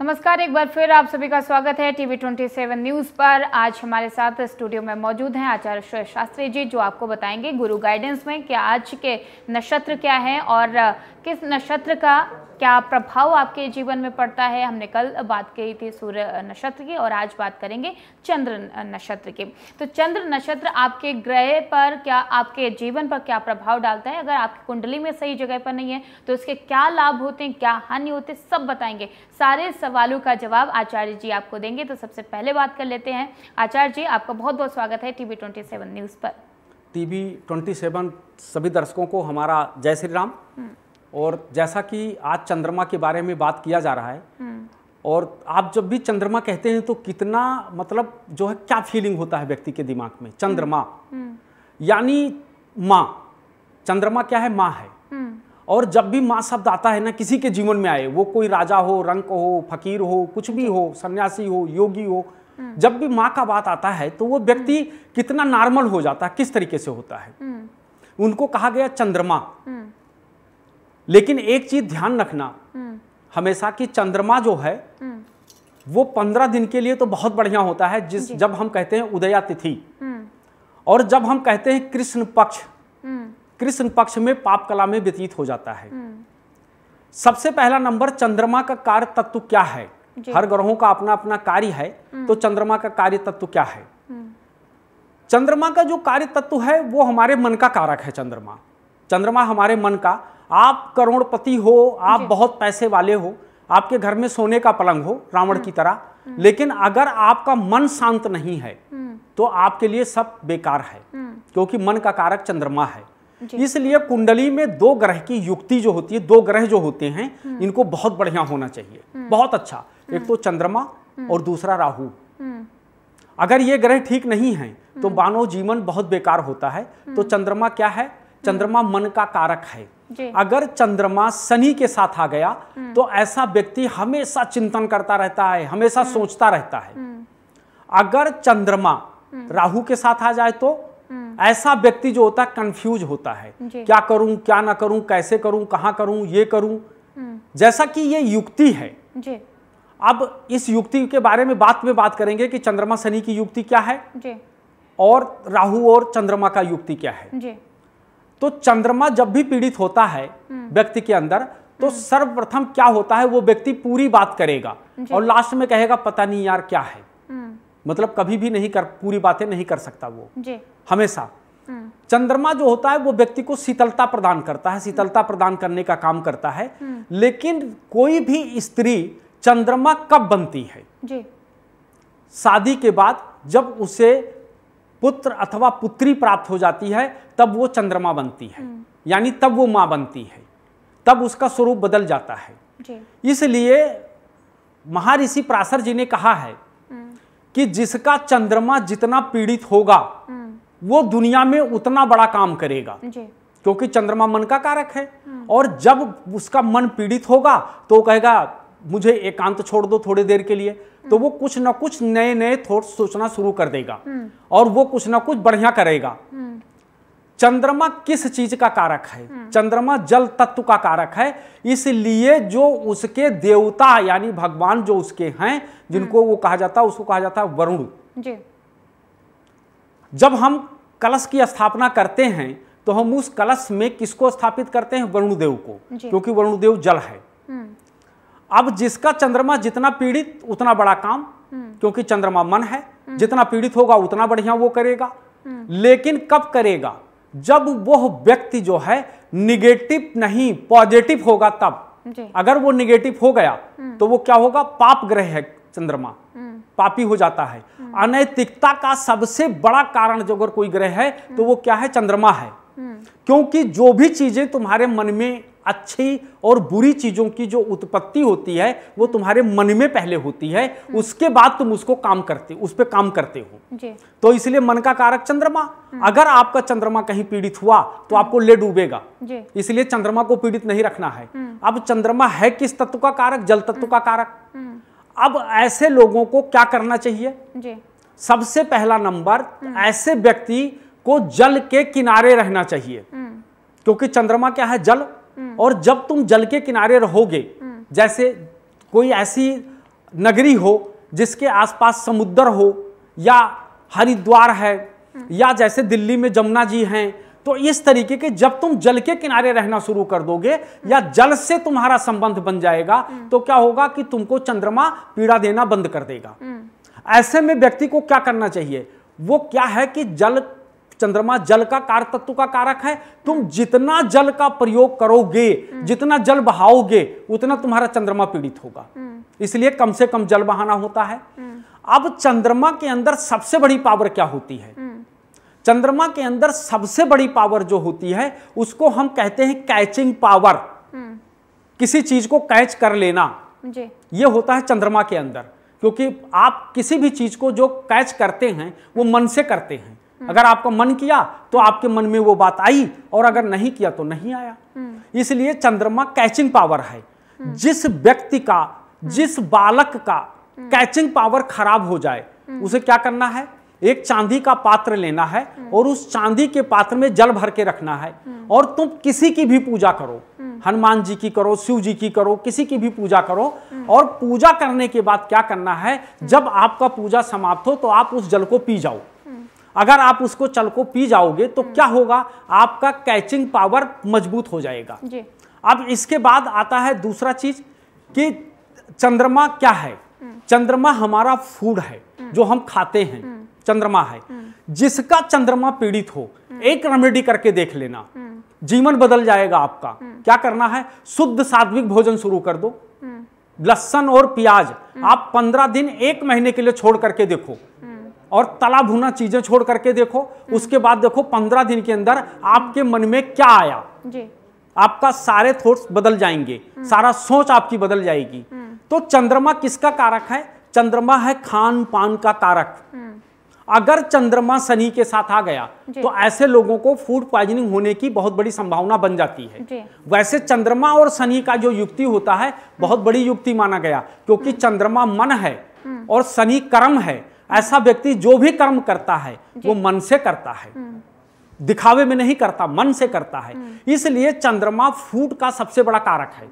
नमस्कार एक बार फिर आप सभी का स्वागत है टीवी 27 न्यूज पर आज हमारे साथ स्टूडियो में मौजूद हैं आचार्य शास्त्री जी जो आपको बताएंगे गुरु गाइडेंस में कि आज के नक्षत्र क्या है और किस नक्षत्र का क्या प्रभाव आपके जीवन में पड़ता है हमने कल बात की थी सूर्य नक्षत्र की और आज बात करेंगे चंद्र नक्षत्र की तो चंद्र नक्षत्र आपके ग्रह पर क्या आपके जीवन पर क्या प्रभाव डालता है अगर आपकी कुंडली में सही जगह पर नहीं है तो इसके क्या लाभ होते हैं क्या हानि होते हैं सब बताएंगे सारे सब सवालों का जवाब आचार्य जी आपको देंगे तो सबसे पहले बात कर लेते हैं आचार्य जी आपका बहुत बहुत स्वागत है टीवी ट्वेंटी सेवन न्यूज़ पर टीवी ट्वेंटी सेवन सभी दर्शकों को हमारा जय श्री राम हम्म। और जैसा कि आज चंद्रमा के बारे में बात किया जा रहा है हम्म। और आप जब भी चंद्रमा कहते हैं तो कितना मतलब जो है क्या फीलिंग होता है व्यक्ति के दिमाग में चंद्रमा हम्म। यानी माँ चंद्रमा क्या है माँ है और जब भी माँ शब्द आता है ना किसी के जीवन में आए वो कोई राजा हो रंक हो फकीर हो कुछ भी हो सन्यासी हो योगी हो हम्म। जब भी माँ का बात आता है तो वो व्यक्ति हम्म। कितना नॉर्मल हो जाता है किस तरीके से होता है हम्म। उनको कहा गया चंद्रमा लेकिन एक चीज ध्यान रखना हमेशा कि चंद्रमा जो है वो पंद्रह दिन के लिए तो बहुत बढ़िया होता है जिस जब हम कहते हैं उदया तिथि और जब हम कहते हैं कृष्ण पक्ष कृष्ण पक्ष में पाप कला में व्यतीत हो जाता है सबसे पहला नंबर चंद्रमा का कार्य तत्व क्या है हर ग्रहों का अपना अपना कार्य है हम्म। तो चंद्रमा का कार्य तत्व क्या है हम्म। चंद्रमा का जो कार्य तत्व है वो हमारे मन का कारक है चंद्रमा चंद्रमा हमारे मन का आप करोड़पति हो आप बहुत पैसे वाले हो आपके घर में सोने का पलंग हो रावण की हम्म। तरह लेकिन अगर आपका मन शांत नहीं है तो आपके लिए सब बेकार है क्योंकि मन का कारक चंद्रमा है इसलिए कुंडली में दो ग्रह की युक्ति जो होती है दो ग्रह जो होते हैं हम्म। इनको बहुत बढ़िया होना चाहिए हम्म। बहुत अच्छा एक हम्म। तो चंद्रमा और दूसरा राहु अगर ये ग्रह ठीक नहीं है तो मानव जीवन बहुत बेकार होता है तो चंद्रमा क्या है चंद्रमा मन का कारक है अगर चंद्रमा शनि के साथ आ गया तो ऐसा व्यक्ति हमेशा चिंतन करता रहता है हमेशा सोचता रहता है अगर चंद्रमा राहु के साथ आ जाए तो ऐसा व्यक्ति जो होता है कंफ्यूज होता है क्या करूं क्या ना करूं कैसे करूं कहां करूं ये करूं हम्म। जैसा कि ये युक्ति है जी। अब इस युक्ति के बारे में बात में बात करेंगे कि चंद्रमा शनि की युक्ति क्या है जी। और राहु और चंद्रमा का युक्ति क्या है जी। तो चंद्रमा जब भी पीड़ित होता है हम्म। व्यक्ति के अंदर तो हम्म। सर्वप्रथम क्या होता है वो व्यक्ति पूरी बात करेगा और लास्ट में कहेगा पता नहीं यार क्या है मतलब कभी भी नहीं कर पूरी बातें नहीं कर सकता वो हमेशा चंद्रमा जो होता है वो व्यक्ति को शीतलता प्रदान करता है शीतलता प्रदान करने का काम करता है लेकिन कोई भी स्त्री चंद्रमा कब बनती है शादी के बाद जब उसे पुत्र अथवा पुत्री प्राप्त हो जाती है तब वो चंद्रमा बनती है हम्म। यानी तब वो माँ बनती है तब उसका स्वरूप बदल जाता है इसलिए महर्षि प्रासर जी ने कहा है हम्म। कि जिसका चंद्रमा जितना पीड़ित होगा हम्म। वो दुनिया में उतना बड़ा काम करेगा क्योंकि चंद्रमा मन का कारक है हाँ। और जब उसका मन पीड़ित होगा तो कहेगा मुझे एकांत छोड़ दो थोड़ी देर के लिए हाँ। तो वो कुछ ना कुछ नए नए थॉट सोचना शुरू कर देगा हाँ। और वो कुछ ना कुछ बढ़िया करेगा चंद्रमा किस चीज का कारक है चंद्रमा जल तत्व का कारक है इसलिए जो उसके देवता यानी भगवान जो उसके हैं जिनको वो कहा जाता है उसको कहा जाता है वरुण जब हम कलश की स्थापना करते हैं तो हम उस कलश में किसको स्थापित करते हैं वरुणदेव को क्योंकि वरुणदेव जल है हम्म। अब जिसका चंद्रमा जितना पीड़ित उतना बड़ा काम हम्म। क्योंकि चंद्रमा मन है हम्म। जितना पीड़ित होगा उतना बढ़िया वो करेगा लेकिन कब करेगा जब वह व्यक्ति जो है निगेटिव नहीं पॉजिटिव होगा तब अगर वो निगेटिव हो गया तो वो क्या होगा पाप ग्रह है चंद्रमा हम्म। पापी हो जाता है हम्म। अनैतिकता का सबसे बड़ा कारण जो अगर कोई ग्रह है तो वो क्या है चंद्रमा है हम्म। क्योंकि जो भी चीजें तुम्हारे मन में अच्छी और बुरी चीजों की जो उत्पत्ति होती है वो तुम्हारे मन में पहले होती है उसके बाद तुम उसको काम करते उस पर काम करते हो जी। तो इसलिए मन का कारक चंद्रमा अगर आपका चंद्रमा कहीं पीड़ित हुआ तो आपको ले डूबेगा इसलिए चंद्रमा को पीड़ित नहीं रखना है अब चंद्रमा है किस तत्व का कारक जल तत्व का कारक अब ऐसे लोगों को क्या करना चाहिए जी सबसे पहला नंबर हम्म। ऐसे व्यक्ति को जल के किनारे रहना चाहिए हम्म। क्योंकि चंद्रमा क्या है जल हम्म। और जब तुम जल के किनारे रहोगे जैसे कोई ऐसी नगरी हो जिसके आसपास समुद्र हो या हरिद्वार है या जैसे दिल्ली में जमुना जी हैं तो इस तरीके के जब तुम जल के किनारे रहना शुरू कर दोगे या जल से तुम्हारा संबंध बन जाएगा तो क्या होगा कि तुमको चंद्रमा पीड़ा देना बंद कर देगा ऐसे में व्यक्ति को क्या करना चाहिए वो क्या है कि जल चंद्रमा जल का कार तत्व का कारक है तुम जितना जल का प्रयोग करोगे जितना जल बहाओगे उतना तुम्हारा चंद्रमा पीड़ित होगा इसलिए कम से कम जल बहाना होता है अब चंद्रमा के अंदर सबसे बड़ी पावर क्या होती है चंद्रमा के अंदर सबसे बड़ी पावर जो होती है उसको हम कहते हैं कैचिंग पावर हम्म। किसी चीज को कैच कर लेना जी। ये होता है चंद्रमा के अंदर क्योंकि आप किसी भी चीज को जो कैच करते हैं वो मन से करते हैं हम्म। अगर आपका मन किया तो आपके मन में वो बात आई और अगर नहीं किया तो नहीं आया हम्म। इसलिए चंद्रमा कैचिंग पावर है जिस व्यक्ति का जिस बालक का कैचिंग पावर खराब हो जाए उसे क्या करना है एक चांदी का पात्र लेना है और उस चांदी के पात्र में जल भर के रखना है और तुम किसी की भी पूजा करो हनुमान जी की करो शिव जी की करो किसी की भी पूजा करो और पूजा करने के बाद क्या करना है जब आपका पूजा समाप्त हो तो आप उस जल को पी जाओ अगर आप उसको चल को पी जाओगे तो क्या होगा आपका कैचिंग पावर मजबूत हो जाएगा अब इसके बाद आता है दूसरा चीज कि चंद्रमा क्या है चंद्रमा हमारा फूड है जो हम खाते हैं चंद्रमा है जिसका चंद्रमा पीड़ित हो एक रेमेडी करके देख लेना जीवन बदल जाएगा आपका क्या करना है शुद्ध सात्विक भोजन शुरू कर दो लहसन और प्याज आप पंद्रह दिन एक महीने के लिए छोड़ करके देखो और तला भुना चीजें छोड़ करके देखो उसके बाद देखो पंद्रह दिन के अंदर आपके मन में क्या आया जी। आपका सारे थॉट्स बदल जाएंगे सारा सोच आपकी बदल जाएगी तो चंद्रमा किसका कारक है चंद्रमा है खान पान का कारक अगर चंद्रमा शनि के साथ आ गया तो ऐसे लोगों को फूड प्वाइजनिंग होने की बहुत बड़ी संभावना बन जाती है वैसे चंद्रमा और शनि का जो युक्ति होता है बहुत बड़ी युक्ति माना गया क्योंकि हम्म। चंद्रमा मन है हम्म। और शनि कर्म है ऐसा व्यक्ति जो भी कर्म करता है वो मन से करता है हम्म। दिखावे में नहीं करता मन से करता है इसलिए चंद्रमा फूड का सबसे बड़ा कारक है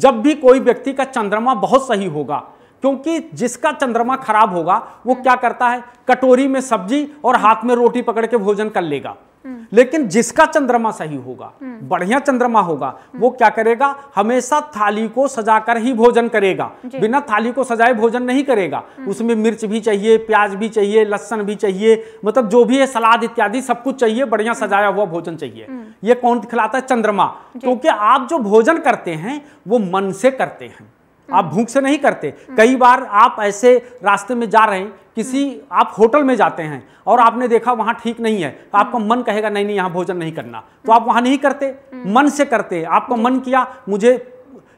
जब भी कोई व्यक्ति का चंद्रमा बहुत सही होगा क्योंकि जिसका चंद्रमा खराब होगा वो हम्म। क्या करता है कटोरी में सब्जी और हम्म। हाथ में रोटी पकड़ के भोजन कर लेगा हम्म। लेकिन जिसका चंद्रमा सही होगा बढ़िया चंद्रमा होगा वो क्या करेगा हमेशा थाली को सजाकर ही भोजन करेगा बिना थाली को सजाए भोजन नहीं करेगा उसमें मिर्च भी चाहिए प्याज भी चाहिए लहसन भी चाहिए मतलब जो भी है सलाद इत्यादि सब कुछ चाहिए बढ़िया सजाया हुआ भोजन चाहिए ये कौन दिखलाता है चंद्रमा क्योंकि आप जो भोजन करते हैं वो मन से करते हैं आप हम्म। भूख से नहीं करते कई बार आप ऐसे रास्ते में जा रहे हैं किसी हम्म। आप होटल में जाते हैं और आपने देखा वहां ठीक नहीं है तो आपका हम्म। मन कहेगा नहीं नहीं यहाँ भोजन नहीं करना तो आप वहां नहीं करते मन से करते आपका मन किया मुझे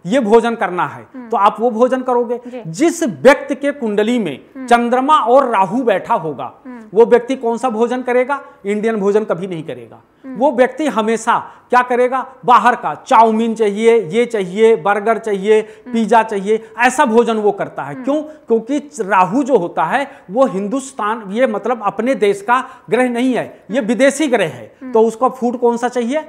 ये भोजन करना है हम्म। तो आप वो भोजन करोगे जिस व्यक्ति के कुंडली में हम्म। चंद्रमा और राहु बैठा होगा हम्म। वो व्यक्ति कौन सा भोजन करेगा इंडियन भोजन कभी नहीं करेगा वो व्यक्ति हमेशा क्या करेगा बाहर का चाउमीन चाहिए ये चाहिए बर्गर चाहिए पिज्जा चाहिए ऐसा भोजन वो करता है क्यों क्योंकि राहु जो होता है वो हिंदुस्तान ये मतलब अपने देश का ग्रह नहीं है ये विदेशी ग्रह है तो उसका फूड कौन सा चाहिए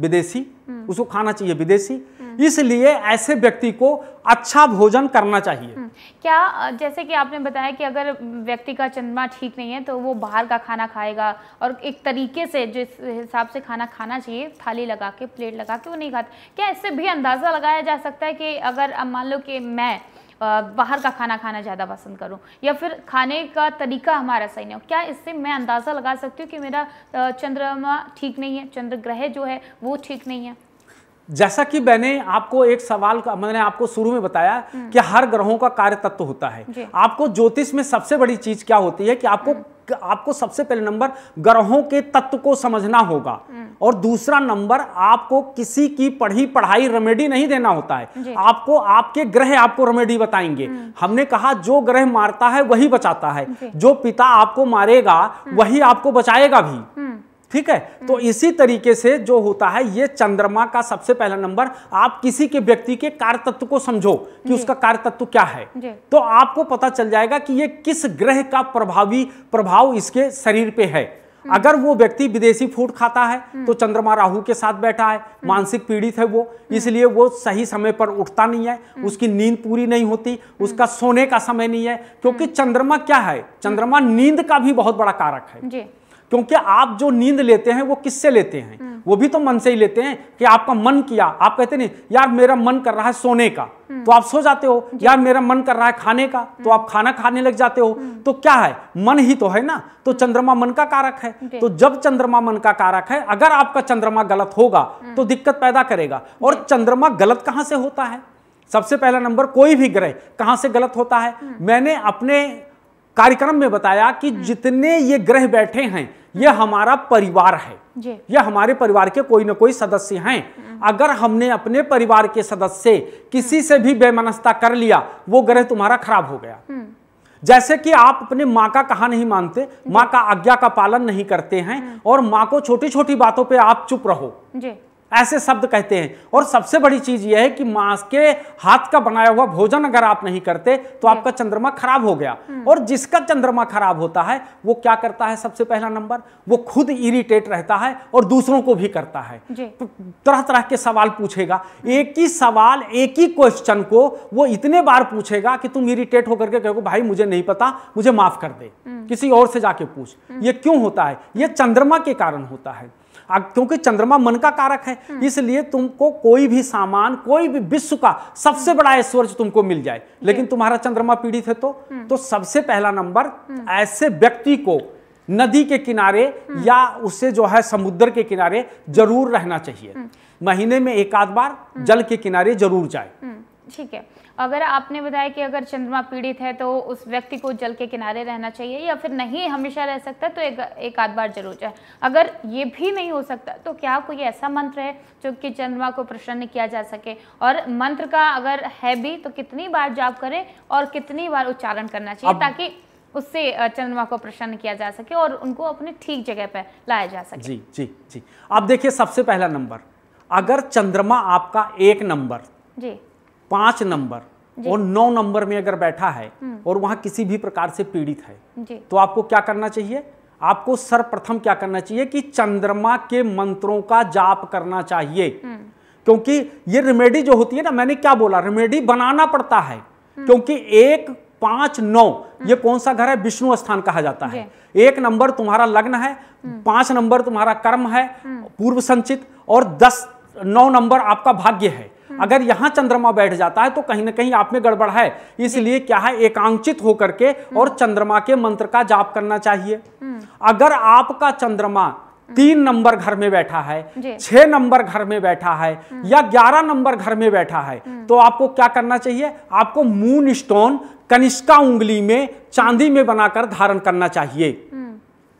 विदेशी उसको खाना चाहिए विदेशी हम्म। इसलिए ऐसे व्यक्ति को अच्छा भोजन करना चाहिए हम्म। क्या जैसे कि आपने बताया कि अगर व्यक्ति का चंद्रमा ठीक नहीं है तो वो बाहर का खाना खाएगा और एक तरीके से जिस हिसाब से खाना खाना चाहिए थाली लगा के प्लेट लगा के वो नहीं खाते क्या इससे भी अंदाज़ा लगाया जा सकता है कि अगर मान लो कि मैं बाहर का खाना खाना ज़्यादा पसंद करूं या फिर खाने का तरीका हमारा सही नहीं हो क्या इससे मैं अंदाज़ा लगा सकती हूँ कि मेरा चंद्रमा ठीक नहीं है चंद्र ग्रह जो है वो ठीक नहीं है जैसा कि मैंने आपको एक सवाल का मैंने आपको शुरू में बताया हम्म। कि हर ग्रहों का कार्य तत्व होता है आपको ज्योतिष में सबसे बड़ी चीज क्या होती है कि आपको हम्म। आपको सबसे पहले नंबर ग्रहों के तत्व को समझना होगा हम्म। और दूसरा नंबर आपको किसी की पढ़ी पढ़ाई रेमेडी नहीं देना होता है आपको आपके ग्रह आपको रेमेडी बताएंगे हमने कहा जो ग्रह मारता है वही बचाता है जो पिता आपको मारेगा वही आपको बचाएगा भी ठीक है तो हम्म। इसी तरीके से जो होता है ये चंद्रमा का सबसे पहला नंबर आप किसी के व्यक्ति के कार्य तत्व को समझो कि उसका कार्य तत्व क्या है तो आपको पता चल जाएगा कि ये किस ग्रह का प्रभावी प्रभाव इसके शरीर पे है हम्म। अगर वो व्यक्ति विदेशी फूड खाता है हम्म। तो चंद्रमा राहु के साथ बैठा है मानसिक पीड़ित है वो इसलिए वो सही समय पर उठता नहीं है उसकी नींद पूरी नहीं होती उसका सोने का समय नहीं है क्योंकि चंद्रमा क्या है चंद्रमा नींद का भी बहुत बड़ा कारक है क्योंकि आप जो नींद लेते हैं वो किससे लेते हैं हम्म। वो भी तो मन से ही लेते हैं कि आपका मन किया आप कहते नहीं यार मेरा मन कर रहा है सोने का हम्म। तो आप सो जाते हो यार मेरा मन कर रहा है खाने का तो हम्म। आप खाना खाने लग जाते हो तो क्या है मन ही तो है ना तो चंद्रमा मन का कारक है तो जब चंद्रमा मन का कारक है अगर आपका चंद्रमा गलत होगा तो दिक्कत पैदा करेगा और चंद्रमा गलत कहां से होता है सबसे पहला नंबर कोई भी ग्रह कहां से गलत होता है मैंने अपने कार्यक्रम में बताया कि हम्म। जितने ये ग्रह बैठे हैं ये हम्म। हमारा परिवार है ये हमारे परिवार के कोई ना कोई सदस्य हैं हम्म। अगर हमने अपने परिवार के सदस्य किसी से भी बेमनस्ता कर लिया वो ग्रह तुम्हारा खराब हो गया जैसे कि आप अपने माँ का कहा नहीं मानते माँ का आज्ञा का पालन नहीं करते हैं और माँ को छोटी छोटी बातों पे आप चुप रहो ऐसे शब्द कहते हैं और सबसे बड़ी चीज यह है कि मांस के हाथ का बनाया हुआ भोजन अगर आप नहीं करते तो आपका चंद्रमा खराब हो गया हम्म। और जिसका चंद्रमा खराब होता है वो क्या करता है सबसे पहला नंबर वो खुद इरिटेट रहता है और दूसरों को भी करता है तो तरह तरह के सवाल पूछेगा एक ही सवाल एक ही क्वेश्चन को वो इतने बार पूछेगा कि तुम इरिटेट होकर के कहो भाई मुझे नहीं पता मुझे माफ कर दे हम्म। किसी और से जाके पूछ हम्म। ये क्यों होता है ये चंद्रमा के कारण होता है क्योंकि चंद्रमा मन का कारक है हम्म। इसलिए तुमको कोई भी सामान कोई भी विश्व का सबसे बड़ा ऐश्वर्य तुमको मिल जाए लेकिन तुम्हारा चंद्रमा पीड़ित है तो हम्म। तो सबसे पहला नंबर हम्म। ऐसे व्यक्ति को नदी के किनारे या उसे जो है समुद्र के किनारे जरूर रहना चाहिए महीने में एक आध बार जल के किनारे जरूर जाए ठीक है अगर आपने बताया कि अगर चंद्रमा पीड़ित है तो उस व्यक्ति को जल के किनारे रहना चाहिए या फिर नहीं हमेशा रह सकता तो एक एक आध बार जरूर जाए अगर ये भी नहीं हो सकता तो क्या कोई ऐसा मंत्र है जो कि चंद्रमा को प्रसन्न किया जा सके और मंत्र का अगर है भी तो कितनी बार जाप करें और कितनी बार उच्चारण करना चाहिए ताकि उससे चंद्रमा को प्रसन्न किया जा सके और उनको अपने ठीक जगह पर लाया जा सके जी जी जी आप देखिए सबसे पहला नंबर अगर चंद्रमा आपका एक नंबर जी पांच नंबर और नौ नंबर में अगर बैठा है हम्म। और वहां किसी भी प्रकार से पीड़ित है तो आपको क्या करना चाहिए आपको सर्वप्रथम क्या करना चाहिए कि चंद्रमा के मंत्रों का जाप करना चाहिए हम्म। क्योंकि ये रेमेडी जो होती है ना मैंने क्या बोला रेमेडी बनाना पड़ता है हम्म। क्योंकि एक पांच नौ ये कौन सा घर है विष्णु स्थान कहा जाता है एक नंबर तुम्हारा लग्न है पांच नंबर तुम्हारा कर्म है पूर्व संचित और दस नौ नंबर आपका भाग्य है हम्म। अगर यहां चंद्रमा बैठ जाता है तो कहीं ना कहीं आप में गड़बड़ है इसलिए क्या है एकांकित होकर के हम्म। और चंद्रमा के मंत्र का जाप करना चाहिए हम्म। अगर आपका चंद्रमा तीन नंबर घर में बैठा है छह नंबर घर में बैठा है या ग्यारह नंबर घर में बैठा है तो आपको क्या करना चाहिए आपको मून स्टोन कनिष्का उंगली में चांदी में बनाकर धारण करना चाहिए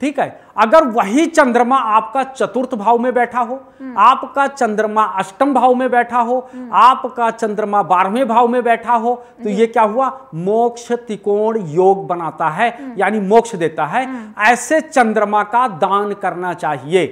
ठीक है अगर वही चंद्रमा आपका चतुर्थ भाव में बैठा हो हम्म। आपका चंद्रमा अष्टम भाव में बैठा हो हम्म। आपका चंद्रमा बारहवें भाव में बैठा हो तो ये क्या हुआ मोक्ष त्रिकोण योग बनाता है हम्म। यानी मोक्ष देता है ऐसे चंद्रमा का दान करना चाहिए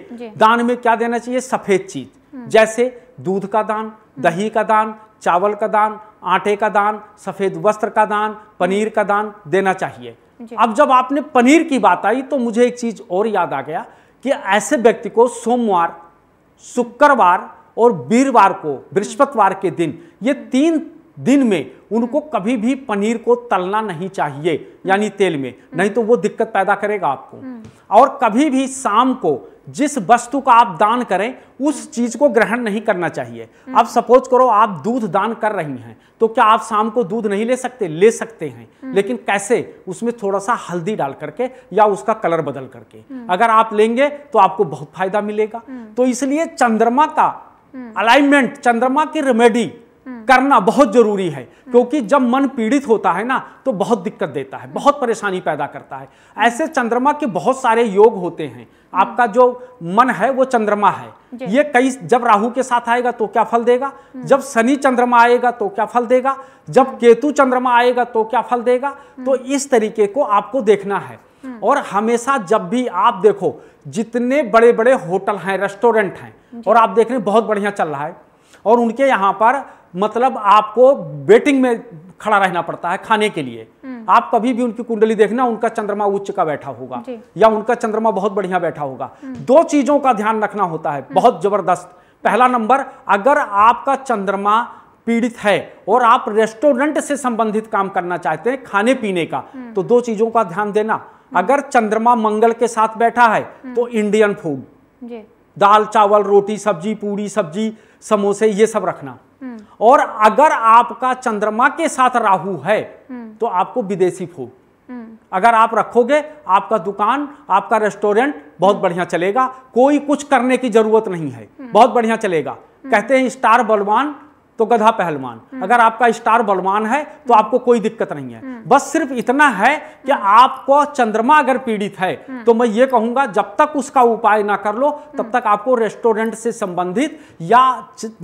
दान में क्या देना चाहिए सफेद चीज जैसे दूध का दान दही का दान चावल का दान आटे का दान सफेद वस्त्र का दान पनीर का दान देना चाहिए अब जब आपने पनीर की बात आई तो मुझे एक चीज और याद आ गया कि ऐसे व्यक्ति को सोमवार शुक्रवार और वीरवार को बृहस्पतिवार के दिन ये तीन दिन में उनको कभी भी पनीर को तलना नहीं चाहिए यानी तेल में हम्म। नहीं तो वो दिक्कत पैदा करेगा आपको हम्म। और कभी भी शाम को जिस वस्तु का आप दान करें उस चीज को ग्रहण नहीं करना चाहिए अब सपोज करो आप दूध दान कर रही हैं तो क्या आप शाम को दूध नहीं ले सकते ले सकते हैं लेकिन कैसे उसमें थोड़ा सा हल्दी डाल करके या उसका कलर बदल करके अगर आप लेंगे तो आपको बहुत फायदा मिलेगा तो इसलिए चंद्रमा का अलाइनमेंट चंद्रमा की रेमेडी हम्म। करना बहुत जरूरी है हम्म। क्योंकि जब मन पीड़ित होता है ना तो बहुत दिक्कत देता है हम्म। बहुत परेशानी पैदा करता है ऐसे चंद्रमा के बहुत सारे योग होते हैं आपका जो मन है वो चंद्रमा है ये कई जब राहु के साथ आएगा तो क्या फल देगा जब शनि चंद्रमा आएगा तो क्या फल देगा जब केतु चंद्रमा आएगा तो क्या फल देगा तो इस तरीके को आपको देखना है और हमेशा जब भी आप देखो जितने बड़े बड़े होटल हैं रेस्टोरेंट हैं और आप देख रहे हैं बहुत बढ़िया चल रहा है और उनके यहाँ पर मतलब आपको वेटिंग में खड़ा रहना पड़ता है खाने के लिए हम्म। आप कभी भी उनकी कुंडली देखना उनका चंद्रमा उच्च का बैठा होगा या उनका चंद्रमा बहुत बढ़िया बैठा होगा हम्म। दो चीजों का ध्यान रखना होता है हम्म। बहुत जबरदस्त पहला नंबर अगर आपका चंद्रमा पीड़ित है और आप रेस्टोरेंट से संबंधित काम करना चाहते हैं खाने पीने का तो दो चीजों का ध्यान देना अगर चंद्रमा मंगल के साथ बैठा है तो इंडियन फूड दाल चावल रोटी सब्जी पूरी सब्जी समोसे ये सब रखना और अगर आपका चंद्रमा के साथ राहु है तो आपको विदेशी फूल अगर आप रखोगे आपका दुकान आपका रेस्टोरेंट बहुत बढ़िया चलेगा कोई कुछ करने की जरूरत नहीं है बहुत बढ़िया चलेगा कहते हैं स्टार बलवान तो गधा पहलवान हम्म। अगर आपका स्टार बलवान है तो आपको कोई दिक्कत नहीं है हम्म। बस सिर्फ इतना है कि हम्म। आपको चंद्रमा अगर पीड़ित है तो मैं ये कहूंगा जब तक उसका उपाय ना कर लो तब तक आपको रेस्टोरेंट से संबंधित या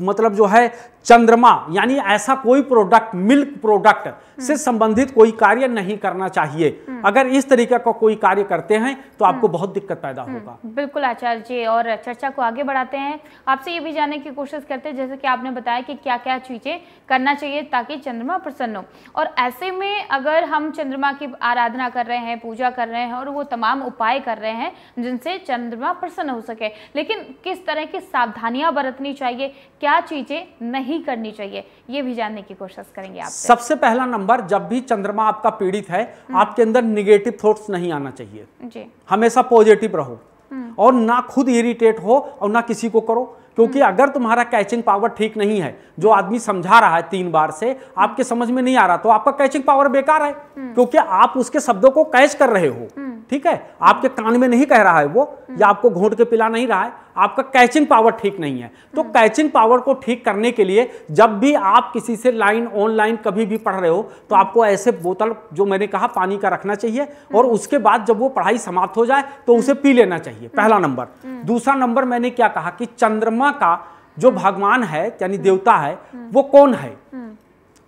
मतलब जो है चंद्रमा यानी ऐसा कोई प्रोडक्ट मिल्क प्रोडक्ट से संबंधित कोई कार्य नहीं करना चाहिए हम्म। अगर इस तरीके का कोई कार्य करते हैं तो आपको हम्म। बहुत दिक्कत पैदा हम्म। होगा बिल्कुल आचार्य जी और चर्चा को आगे बढ़ाते हैं आपसे ये भी जानने की कोशिश करते हैं जैसे कि आपने बताया कि क्या क्या चीज़ें करना चाहिए ताकि चंद्रमा प्रसन्न हो और ऐसे में अगर हम चंद्रमा की आराधना कर रहे हैं पूजा कर रहे हैं और वो तमाम उपाय कर रहे हैं जिनसे चंद्रमा प्रसन्न हो सके लेकिन किस तरह की सावधानियां बरतनी चाहिए क्या चीज़ें नहीं करनी चाहिए ये भी जानने की कोशिश करेंगे आप सबसे पहला नंबर नंबर जब भी चंद्रमा आपका पीड़ित है हम्म। आपके अंदर निगेटिव थॉट्स नहीं आना चाहिए जी हमेशा पॉजिटिव रहो हम्म। और ना खुद इरिटेट हो और ना किसी को करो क्योंकि हम्म। अगर तुम्हारा कैचिंग पावर ठीक नहीं है जो आदमी समझा रहा है तीन बार से आपके समझ में नहीं आ रहा तो आपका कैचिंग पावर बेकार है क्योंकि आप उसके शब्दों को कैच कर रहे हो ठीक है आपके कान में नहीं कह रहा है वो या आपको घोट के पिला नहीं रहा है आपका कैचिंग पावर ठीक नहीं है तो कैचिंग हाँ। पावर को ठीक करने के लिए जब भी आप किसी से लाइन ऑनलाइन कभी भी पढ़ रहे हो तो आपको ऐसे बोतल जो मैंने कहा पानी का रखना चाहिए हाँ। और उसके बाद जब वो पढ़ाई समाप्त हो जाए तो उसे हाँ। पी लेना चाहिए पहला नंबर दूसरा नंबर मैंने क्या कहा कि चंद्रमा का जो भगवान है यानी देवता है वो कौन है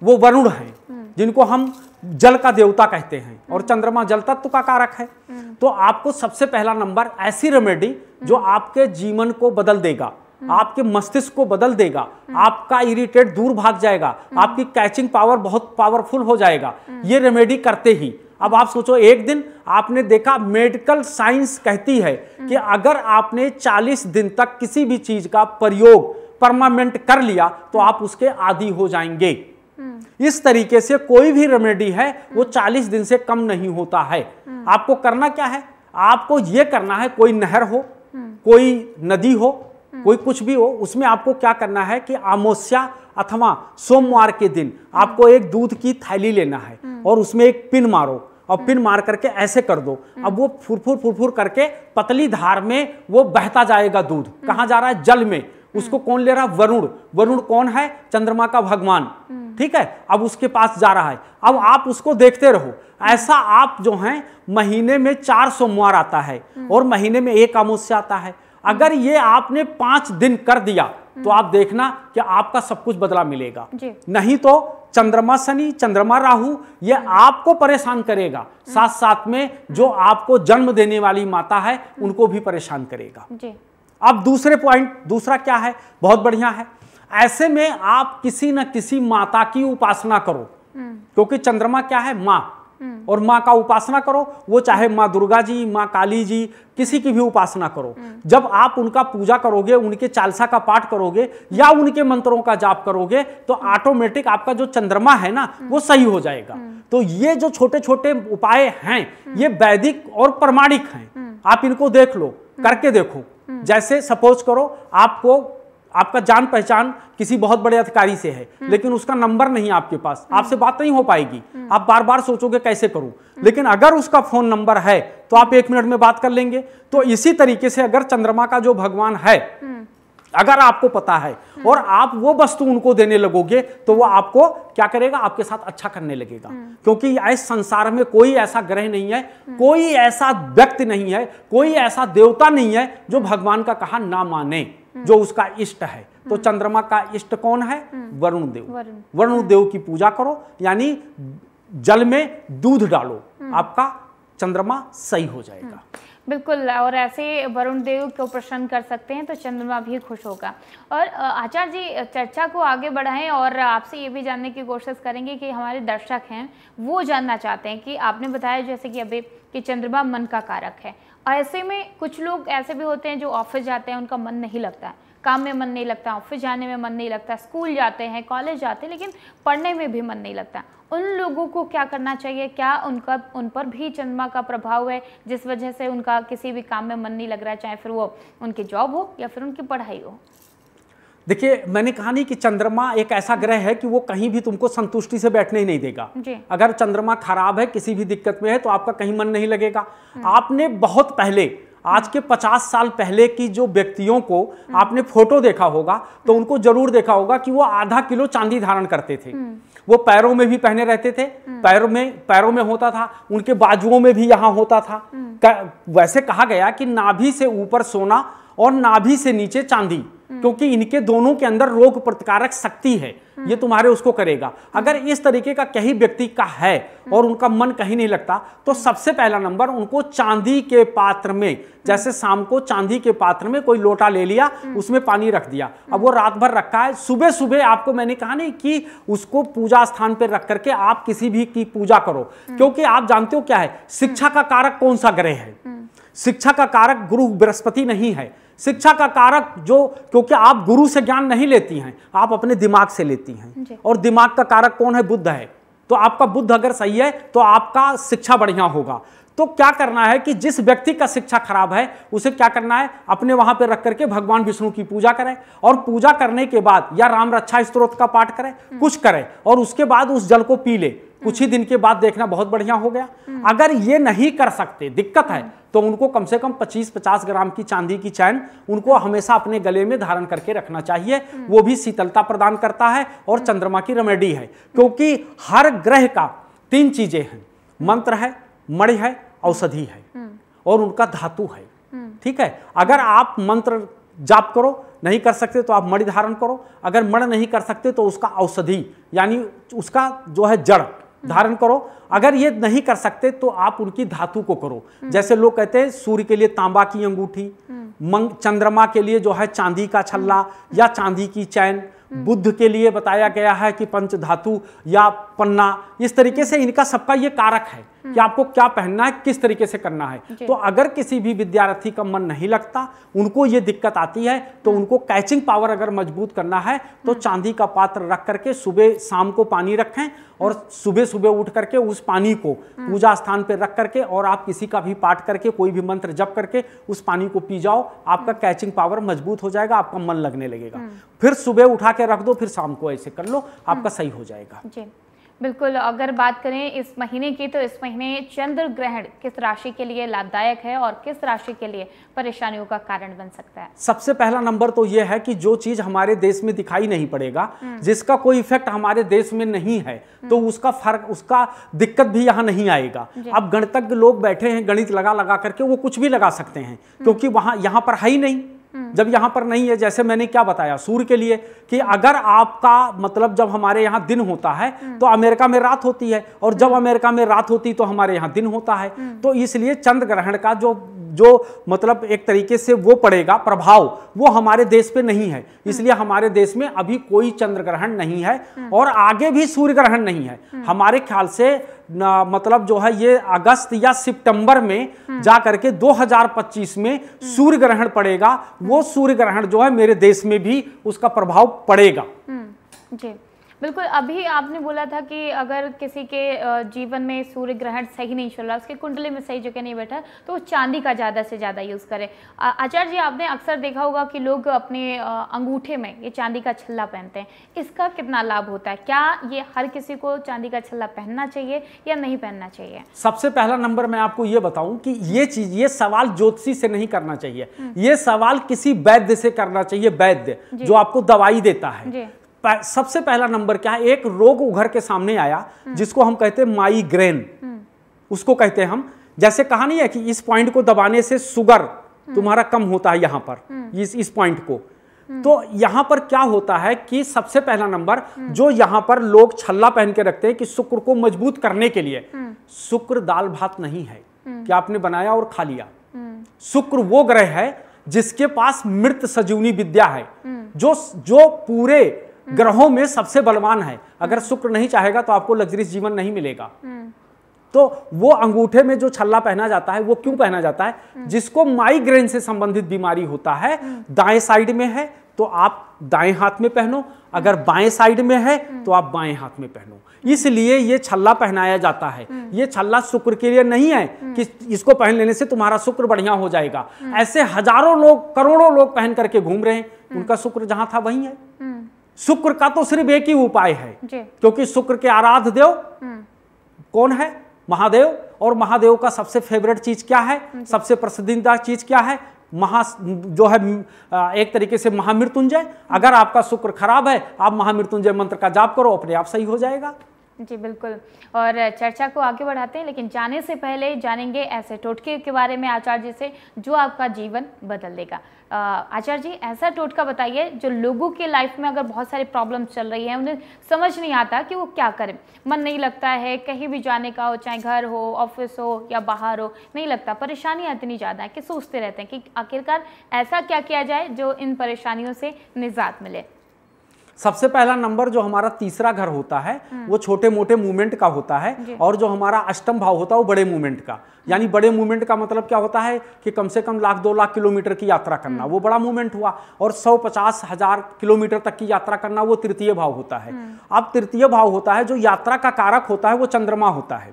वो वरुण है जिनको हम जल का देवता कहते हैं हम्म। और चंद्रमा जल तत्व का कारक है हम्म। तो आपको सबसे पहला नंबर ऐसी रेमेडी हम्म। जो आपके जीवन को बदल देगा आपके मस्तिष्क को बदल देगा आपका इरिटेट दूर भाग जाएगा आपकी कैचिंग पावर बहुत पावरफुल हो जाएगा ये रेमेडी करते ही अब आप सोचो एक दिन आपने देखा मेडिकल साइंस कहती है कि अगर आपने 40 दिन तक किसी भी चीज का प्रयोग परमानेंट कर लिया तो आप उसके आदि हो जाएंगे हम्म। इस तरीके से कोई भी रेमेडी है वो 40 हम्म। दिन से कम नहीं होता है हम्म। आपको करना क्या है आपको ये करना है कोई नहर हो कोई नदी हो कोई कुछ भी हो उसमें आपको क्या करना है कि आमोस्या अथवा सोमवार के दिन आपको एक दूध की थैली लेना है और उसमें एक पिन मारो और पिन मार करके ऐसे कर दो अब वो फुरफुर फुरफुर करके पतली धार में वो बहता जाएगा दूध कहाँ जा रहा है जल में उसको कौन ले रहा है वरुण वरुण कौन है चंद्रमा का भगवान ठीक है अब उसके पास जा रहा है अब आप उसको देखते रहो ऐसा आप जो हैं महीने में चार सोमवार आता है और महीने में एक अमावस्या आता है अगर ये आपने पांच दिन कर दिया तो आप देखना कि आपका सब कुछ बदला मिलेगा नहीं तो चंद्रमा शनि चंद्रमा राहु ये आपको परेशान करेगा साथ साथ में जो आपको जन्म देने वाली माता है उनको भी परेशान करेगा अब दूसरे पॉइंट दूसरा क्या है बहुत बढ़िया है ऐसे में आप किसी न किसी माता की उपासना करो हम्म। क्योंकि चंद्रमा क्या है माँ हम्म। और माँ का उपासना करो वो चाहे माँ दुर्गा जी माँ काली जी किसी की भी उपासना करो हम्म। जब आप उनका पूजा करोगे उनके चालसा का पाठ करोगे या उनके मंत्रों का जाप करोगे तो ऑटोमेटिक आपका जो चंद्रमा है ना वो सही हो जाएगा तो ये जो छोटे छोटे उपाय हैं ये वैदिक और प्रमाणिक हैं आप इनको देख लो करके देखो जैसे सपोज करो आपको आपका जान पहचान किसी बहुत बड़े अधिकारी से है हम्म। लेकिन उसका नंबर नहीं आपके पास हम्म। आपसे बात नहीं हो पाएगी हम्म। आप बार बार सोचोगे कैसे करूं लेकिन अगर उसका फोन नंबर है तो आप एक मिनट में बात कर लेंगे तो इसी तरीके से अगर चंद्रमा का जो भगवान है अगर आपको पता है और आप वो वस्तु उनको देने लगोगे तो वो आपको क्या करेगा आपके साथ अच्छा करने लगेगा क्योंकि इस संसार में कोई ऐसा ग्रह नहीं है कोई ऐसा व्यक्ति नहीं है कोई ऐसा देवता नहीं है जो भगवान का कहा ना माने जो उसका इष्ट है तो हम्म। चंद्रमा का इष्ट कौन है हम्म। वरुण देव वरुण देव की पूजा करो यानी जल में दूध डालो हम्म। आपका चंद्रमा सही हो जाएगा बिल्कुल और ऐसे वरुण देव को प्रसन्न कर सकते हैं तो चंद्रमा भी खुश होगा और आचार्य जी चर्चा को आगे बढ़ाएं और आपसे ये भी जानने की कोशिश करेंगे कि हमारे दर्शक हैं वो जानना चाहते हैं कि आपने बताया जैसे कि अभी कि चंद्रमा मन का कारक है ऐसे में कुछ लोग ऐसे भी होते हैं जो ऑफिस जाते हैं उनका मन नहीं लगता है काम में मन नहीं लगता ऑफिस जाने में मन नहीं लगता स्कूल जाते हैं कॉलेज जाते हैं लेकिन पढ़ने में भी मन नहीं लगता उन लोगों को क्या करना चाहिए क्या उनका उन पर भी चंद्रमा का प्रभाव है जिस वजह से उनका किसी भी काम में मन नहीं लग रहा है चाहे फिर वो उनकी जॉब हो या फिर उनकी पढ़ाई हो देखिए मैंने कहा नहीं कि चंद्रमा एक ऐसा ग्रह है कि वो कहीं भी तुमको संतुष्टि से बैठने ही नहीं देगा अगर चंद्रमा खराब है किसी भी दिक्कत में है तो आपका कहीं मन नहीं लगेगा हम्म। आपने बहुत पहले आज के 50 साल पहले की जो व्यक्तियों को हम्म। आपने फोटो देखा होगा तो उनको जरूर देखा होगा कि वो आधा किलो चांदी धारण करते थे हम्म। वो पैरों में भी पहने रहते थे पैरों में पैरों में होता था उनके बाजुओं में भी यहाँ होता था वैसे कहा गया कि नाभि से ऊपर सोना और नाभि से नीचे चांदी क्योंकि इनके दोनों के अंदर रोग प्रतिकारक शक्ति है ये तुम्हारे उसको करेगा अगर इस तरीके का कहीं व्यक्ति का है और उनका मन कहीं नहीं लगता तो सबसे पहला नंबर उनको चांदी के पात्र में जैसे शाम को चांदी के पात्र में कोई लोटा ले लिया उसमें पानी रख दिया अब वो रात भर रखा है सुबह सुबह आपको मैंने कहा नहीं कि उसको पूजा स्थान पर रख करके आप किसी भी की पूजा करो क्योंकि आप जानते हो क्या है शिक्षा का कारक कौन सा ग्रह है शिक्षा का कारक गुरु बृहस्पति नहीं है शिक्षा का कारक जो क्योंकि आप गुरु से ज्ञान नहीं लेती हैं आप अपने दिमाग से लेती हैं और दिमाग का कारक कौन है बुद्ध है तो आपका बुद्ध अगर सही है तो आपका शिक्षा बढ़िया होगा तो क्या करना है कि जिस व्यक्ति का शिक्षा खराब है उसे क्या करना है अपने वहां पर रख करके भगवान विष्णु की पूजा करें और पूजा करने के बाद या राम रक्षा स्त्रोत का पाठ करें कुछ करें और उसके बाद उस जल को पी ले कुछ ही दिन के बाद देखना बहुत बढ़िया हो गया अगर ये नहीं कर सकते दिक्कत है तो उनको कम से कम 25-50 ग्राम की चांदी की चैन उनको हमेशा अपने गले में धारण करके रखना चाहिए वो भी शीतलता प्रदान करता है और चंद्रमा की रेमेडी है क्योंकि हर ग्रह का तीन चीजें हैं मंत्र है मणि है औषधि है हम्म। और उनका धातु है हम्म। ठीक है अगर आप मंत्र जाप करो नहीं कर सकते तो आप मणि धारण करो अगर मण नहीं कर सकते तो उसका औषधि यानी उसका जो है जड़ हम्म। धारण करो अगर ये नहीं कर सकते तो आप उनकी धातु को करो जैसे लोग कहते हैं सूर्य के लिए तांबा की अंगूठी मंग चंद्रमा के लिए जो है चांदी का छल्ला या चांदी की चैन बुद्ध के लिए बताया गया है कि पंच धातु या पन्ना इस तरीके से इनका सबका ये कारक है कि हम्म। आपको क्या पहनना है किस तरीके से करना है तो अगर किसी भी विद्यार्थी का मन नहीं लगता उनको ये दिक्कत आती है तो हम्म। उनको कैचिंग पावर अगर मजबूत करना है तो हम्म। चांदी का पात्र रख करके सुबह शाम को पानी रखें और सुबह सुबह उठ करके उस पानी को पूजा स्थान पर रख करके और आप किसी का भी पाठ करके कोई भी मंत्र जप करके उस पानी को पी जाओ आपका कैचिंग पावर मजबूत हो जाएगा आपका मन लगने लगेगा फिर सुबह उठा के रख दो फिर शाम को ऐसे कर लो आपका सही हो जाएगा बिल्कुल अगर बात करें इस महीने की तो इस महीने चंद्र ग्रहण किस राशि के लिए लाभदायक है और किस राशि के लिए परेशानियों का कारण बन सकता है सबसे पहला नंबर तो यह है कि जो चीज हमारे देश में दिखाई नहीं पड़ेगा हम्म। जिसका कोई इफेक्ट हमारे देश में नहीं है तो हम्म। उसका फर्क उसका दिक्कत भी यहाँ नहीं आएगा अब गणतज्ञ लोग बैठे हैं गणित लगा लगा करके वो कुछ भी लगा सकते हैं हम्म। क्योंकि वहां यहाँ पर है ही नहीं हम्म। जब यहाँ पर नहीं है जैसे मैंने क्या बताया सूर्य के लिए कि अगर आपका मतलब जब हमारे यहाँ दिन होता है हम्म। तो अमेरिका में रात होती है और जब हम्म। अमेरिका में रात होती तो हमारे यहाँ दिन होता है तो इसलिए चंद्र ग्रहण का जो जो मतलब एक तरीके से वो पड़ेगा प्रभाव वो हमारे देश पे नहीं है इसलिए हमारे देश में अभी कोई चंद्र ग्रहण नहीं है और आगे भी सूर्य ग्रहण नहीं है हमारे ख्याल से ना, मतलब जो है ये अगस्त या सितंबर में जा करके 2025 में सूर्य ग्रहण पड़ेगा वो सूर्य ग्रहण जो है मेरे देश में भी उसका प्रभाव पड़ेगा हम्म, जी बिल्कुल अभी आपने बोला था कि अगर किसी के जीवन में सूर्य ग्रहण सही नहीं चल रहा उसके कुंडली में सही जगह नहीं बैठा तो चांदी का ज़्यादा से ज़्यादा यूज़ करें आचार्य जी आपने अक्सर देखा होगा कि लोग अपने अंगूठे में ये चांदी का छल्ला पहनते हैं इसका कितना लाभ होता है क्या ये हर किसी को चांदी का छल्ला पहनना चाहिए या नहीं पहनना चाहिए सबसे पहला नंबर मैं आपको ये बताऊँ कि ये चीज़ ये सवाल ज्योतिषी से नहीं करना चाहिए हम्म। ये सवाल किसी वैद्य से करना चाहिए वैद्य जो आपको दवाई देता है सबसे पहला नंबर क्या है एक रोग उघर के सामने आया हम्म। जिसको हम कहते हैं माइग्रेन हम्म। उसको कहते हैं हम जैसे कहा नहीं है कि इस पॉइंट को दबाने से सुगर हम्म। तुम्हारा कम होता है यहां पर इस इस पॉइंट को तो यहां पर क्या होता है कि सबसे पहला नंबर जो यहां पर लोग छल्ला पहन के रखते हैं कि शुक्र को मजबूत करने के लिए शुक्र दाल भात नहीं है कि आपने बनाया और खा लिया शुक्र वो ग्रह है जिसके पास मृत सजीवनी विद्या है जो जो पूरे हम्म। ग्रहों में सबसे बलवान है अगर हम्म। शुक्र नहीं चाहेगा तो आपको लग्जरी जीवन नहीं मिलेगा हम्म। तो वो अंगूठे में जो छल्ला पहना जाता है वो क्यों पहना जाता है जिसको माइग्रेन से संबंधित बीमारी होता है दाएं साइड में है तो आप दाएं हाथ में पहनो अगर बाएं साइड में है तो आप बाएं हाथ में पहनो इसलिए ये छल्ला पहनाया जाता है ये छल्ला शुक्र के लिए नहीं है कि इसको पहन लेने से तुम्हारा शुक्र बढ़िया हो जाएगा ऐसे हजारों लोग करोड़ों लोग पहन करके घूम रहे हैं उनका शुक्र जहां था वही है शुक्र का तो सिर्फ एक ही उपाय है क्योंकि शुक्र के आराध देव हम्म। कौन है महादेव और महादेव का सबसे फेवरेट चीज क्या है सबसे प्रसिद्धिदा चीज क्या है महा जो है एक तरीके से महामृत्युंजय अगर आपका शुक्र खराब है आप महामृत्युंजय मंत्र का जाप करो अपने आप सही हो जाएगा जी बिल्कुल और चर्चा को आगे बढ़ाते हैं लेकिन जाने से पहले जानेंगे ऐसे टोटके के बारे में आचार्य जी से जो आपका जीवन बदल देगा आचार्य जी ऐसा टोटका बताइए जो लोगों के लाइफ में अगर बहुत सारी प्रॉब्लम्स चल रही है उन्हें समझ नहीं आता कि वो क्या करें मन नहीं लगता है कहीं भी जाने का हो चाहे घर हो ऑफिस हो या बाहर हो नहीं लगता परेशानियाँ इतनी ज़्यादा है कि सोचते रहते हैं कि आखिरकार ऐसा क्या किया जाए जो इन परेशानियों से निजात मिले सबसे पहला नंबर जो हमारा तीसरा घर होता है हम्म। वो छोटे मोटे मूवमेंट का होता है और जो हमारा अष्टम भाव होता है वो बड़े मूवमेंट का यानी बड़े मूवमेंट का मतलब क्या होता है कि कम से कम लाख दो लाख किलोमीटर की यात्रा करना हम्म। वो बड़ा मूवमेंट हुआ और सौ पचास हजार किलोमीटर तक की यात्रा करना वो तृतीय भाव होता है हम्म। अब तृतीय भाव होता है जो यात्रा का कारक होता है वो चंद्रमा होता है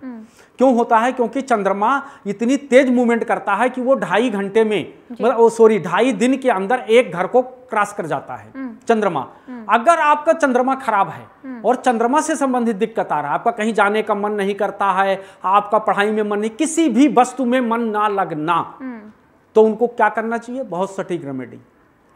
क्यों होता है क्योंकि चंद्रमा इतनी तेज मूवमेंट करता है कि वो ढाई घंटे में मतलब सॉरी ढाई दिन के अंदर एक घर को क्रॉस कर जाता है हम्म। चंद्रमा हम्म। अगर आपका चंद्रमा खराब है हम्म। और चंद्रमा से संबंधित दिक्कत आ रहा है आपका कहीं जाने का मन नहीं करता है आपका पढ़ाई में मन नहीं किसी भी वस्तु में मन ना लगना तो उनको क्या करना चाहिए बहुत सटीक रेमेडी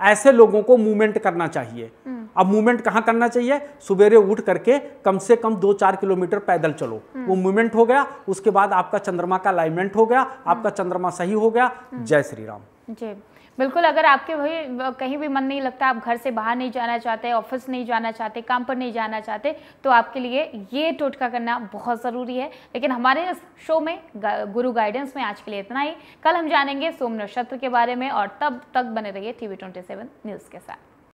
ऐसे लोगों को मूवमेंट करना चाहिए हम्म। अब मूवमेंट कहाँ करना चाहिए सुबेरे उठ करके कम से कम दो चार किलोमीटर पैदल चलो हम्म। वो मूवमेंट हो गया उसके बाद आपका चंद्रमा का अलाइनमेंट हो गया हम्म। आपका चंद्रमा सही हो गया जय श्री राम जी बिल्कुल अगर आपके वही कहीं भी मन नहीं लगता आप घर से बाहर नहीं जाना चाहते ऑफिस नहीं जाना चाहते काम पर नहीं जाना चाहते तो आपके लिए ये टोटका करना बहुत ज़रूरी है लेकिन हमारे इस शो में गुरु गाइडेंस में आज के लिए इतना ही कल हम जानेंगे सोम नक्षत्र के बारे में और तब तक बने रहिए टी वी न्यूज़ के साथ